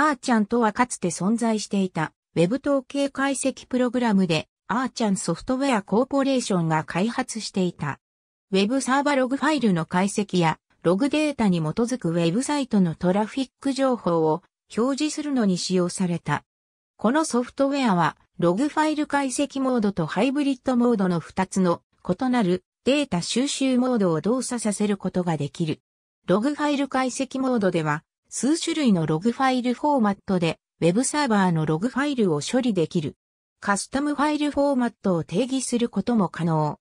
あーちゃんとはかつて存在していた、ウェブ統計解析プログラムで、あーちゃんソフトウェアコーポレーションが開発していた。ウェブサーバログファイルの解析や、ログデータに基づくウェブサイトのトラフィック情報を表示するのに使用された。このソフトウェアは、ログファイル解析モードとハイブリッドモードの2つの異なるデータ収集モードを動作させることができる。ログファイル解析モードでは、数種類のログファイルフォーマットで、ウェブサーバーのログファイルを処理できる。カスタムファイルフォーマットを定義することも可能。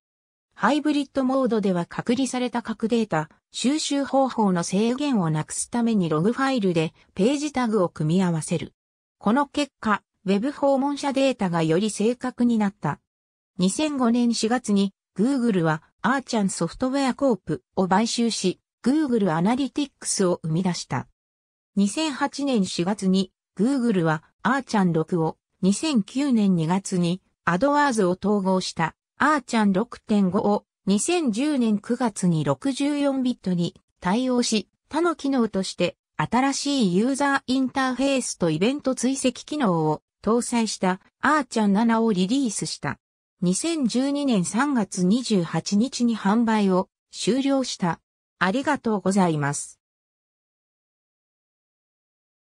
ハイブリッドモードでは隔離された各データ、収集方法の制限をなくすためにログファイルでページタグを組み合わせる。この結果、Web 訪問者データがより正確になった。2005年4月に Google は a r c h ン n ソフトウェアコープを買収し、Google Analytics を生み出した。2008年4月に Google はアーチャン6を、2009年2月にアドワーズを統合したアーチャン6.5を2010年9月に64ビットに対応し、他の機能として新しいユーザーインターフェースとイベント追跡機能を搭載したアーチャン7をリリースした。2012年3月28日に販売を終了した。ありがとうございます。